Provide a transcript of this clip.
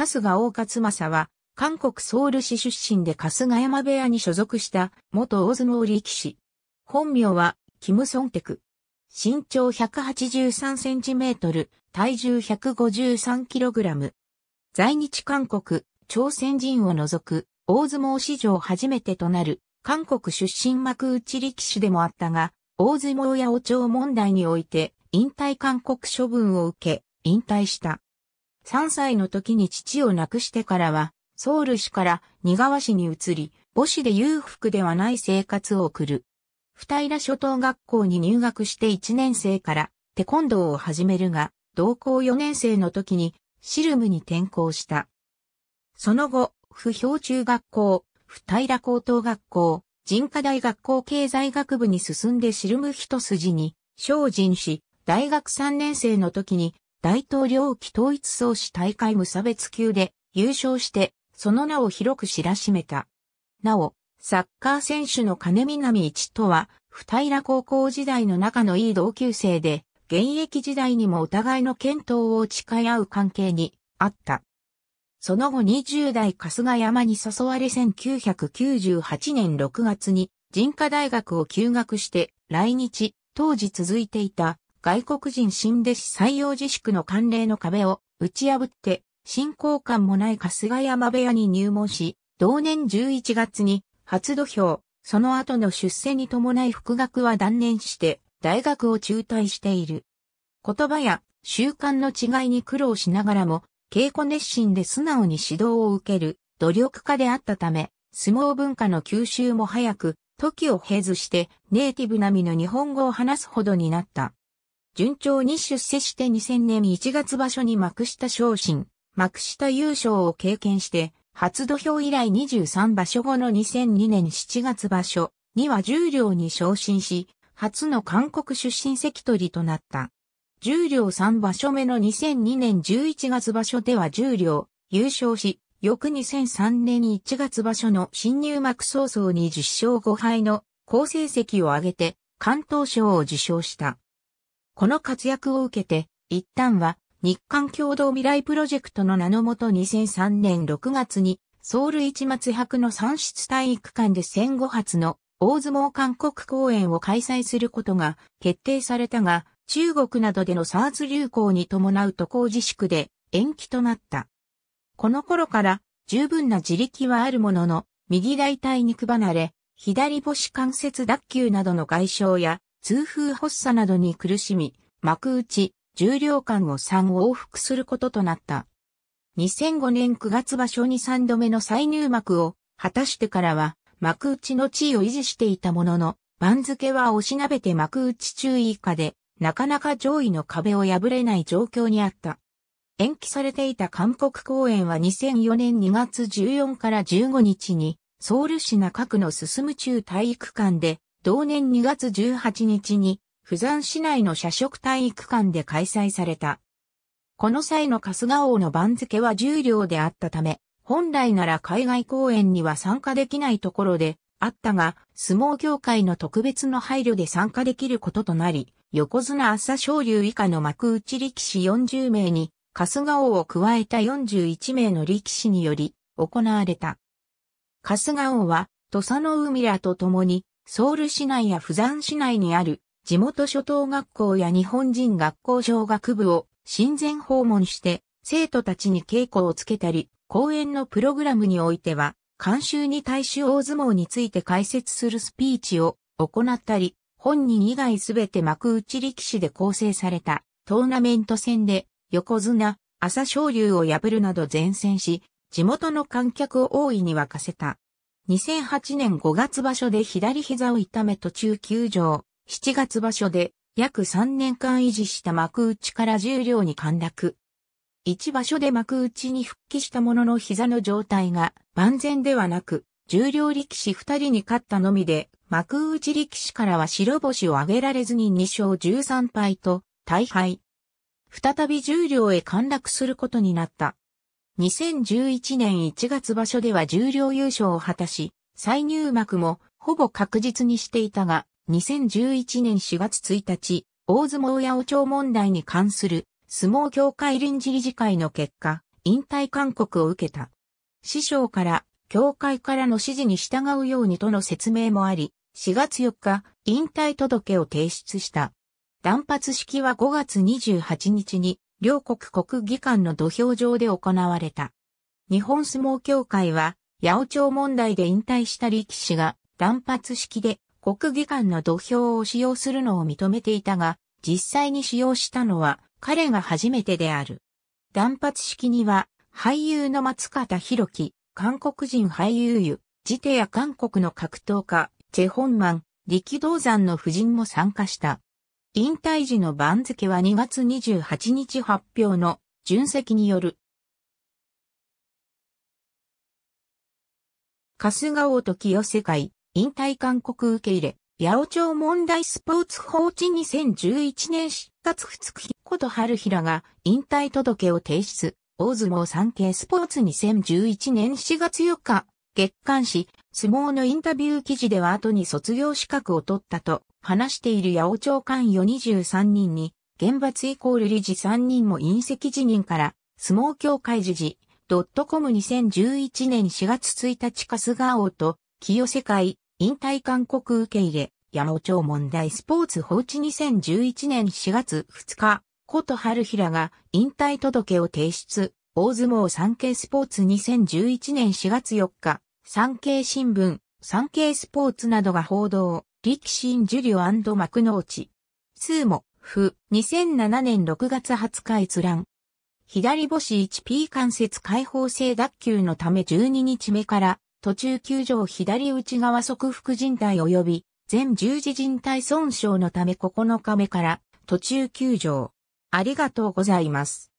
春日大勝正は、韓国ソウル市出身で春日山部屋に所属した元大相撲力士。本名は、キムソンテク。身長183センチメートル、体重153キログラム。在日韓国、朝鮮人を除く、大相撲史上初めてとなる、韓国出身幕内力士でもあったが、大相撲や王朝問題において、引退勧告処分を受け、引退した。3歳の時に父を亡くしてからは、ソウル市から仁川市に移り、母子で裕福ではない生活を送る。二平諸島学校に入学して1年生からテコンドーを始めるが、同校4年生の時にシルムに転校した。その後、不評中学校、二平高等学校、人科大学校経済学部に進んでシルム一筋に精進し、大学3年生の時に大統領期統一総司大会無差別級で優勝して、その名を広く知らしめた。なお、サッカー選手の金南一とは、二平高校時代の仲のいい同級生で、現役時代にもお互いの健闘を誓い合う関係にあった。その後20代春日山に誘われ1998年6月に人科大学を休学して来日、当時続いていた外国人新弟子採用自粛の慣例の壁を打ち破って、新交換もない春日山部屋に入門し、同年11月に初土俵、その後の出世に伴い復学は断念して大学を中退している。言葉や習慣の違いに苦労しながらも、稽古熱心で素直に指導を受ける努力家であったため、相撲文化の吸収も早く、時を経ずしてネイティブ並みの日本語を話すほどになった。順調に出世して2000年1月場所に幕下昇進、幕下優勝を経験して、初土俵以来23場所後の2002年7月場所には十両に昇進し、初の韓国出身関取となった。十両3場所目の2002年11月場所では十両優勝し、翌2003年1月場所の新入幕早々に10勝5敗の好成績を挙げて関東賞を受賞した。この活躍を受けて、一旦は日韓共同未来プロジェクトの名のもと2003年6月にソウル市松博の産出体育館で戦後初の大相撲韓国公演を開催することが決定されたが、中国などでの SARS 流行に伴う渡航自粛で延期となった。この頃から十分な自力はあるものの、右大腿肉離れ、左母子関節脱臼などの外傷や痛風発作などに苦しみ、幕内、重量間を3往復することとなった。2005年9月場所に3度目の再入幕を果たしてからは、幕内の地位を維持していたものの、番付は押しなべて幕内中意以下で、なかなか上位の壁を破れない状況にあった。延期されていた韓国公演は2004年2月14から15日に、ソウル市中区の進む中体育館で同年2月18日に、釜山市内の社食体育館で開催された。この際の春日王の番付は重量であったため、本来なら海外公演には参加できないところであったが、相撲協会の特別の配慮で参加できることとなり、横綱朝昇龍以下の幕内力士40名に、春日王を加えた41名の力士により行われた。春日王は、土佐の海らと共にソウル市内や釜山市内にある地元初等学校や日本人学校小学部を親善訪問して生徒たちに稽古をつけたり、講演のプログラムにおいては、監修に対し大相撲について解説するスピーチを行ったり、本人以外すべて幕内力士で構成されたトーナメント戦で横綱、朝青龍を破るなど前線し、地元の観客を大いに沸かせた。2008年5月場所で左膝を痛め途中休場、7月場所で約3年間維持した幕内から重量に陥落。一場所で幕内に復帰したものの膝の状態が万全ではなく、重量力士二人に勝ったのみで、幕内力士からは白星を挙げられずに2勝13敗と大敗。再び重量へ陥落することになった。2011年1月場所では重量優勝を果たし、再入幕もほぼ確実にしていたが、2011年4月1日、大相撲八王朝問題に関する相撲協会臨時理事会の結果、引退勧告を受けた。師匠から、協会からの指示に従うようにとの説明もあり、4月4日、引退届を提出した。断髪式は5月28日に両国国技館の土俵上で行われた。日本相撲協会は、八尾町問題で引退した力士が断髪式で国技館の土俵を使用するのを認めていたが、実際に使用したのは彼が初めてである。断髪式には、俳優の松方弘樹、韓国人俳優ユ、ジテや韓国の格闘家、チェホンマン、力道山の夫人も参加した。引退時の番付は2月28日発表の準席による。春日大と清世界、引退勧告受け入れ、八百長問題スポーツ報知2011年4月2日、こと春平が引退届を提出、大相撲産経スポーツ2011年4月4日、月刊誌、相撲のインタビュー記事では後に卒業資格を取ったと、話している八王朝官与23人に、厳罰イコール理事3人も隕石辞任から、相撲協会辞事、ドットコム2011年4月1日春日王と、清世界、引退勧告受け入れ、山尾町問題スポーツ放置2011年4月2日、琴春平が引退届を提出、大相撲産経スポーツ2011年4月4日、産経新聞、産経スポーツなどが報道。力心樹領幕の内。数も、不、2007年6月20日閲覧。左星 1P 関節解放性脱臼のため12日目から、途中球場左内側側副靭帯及び、全十字靭帯損傷のため9日目から、途中球場。ありがとうございます。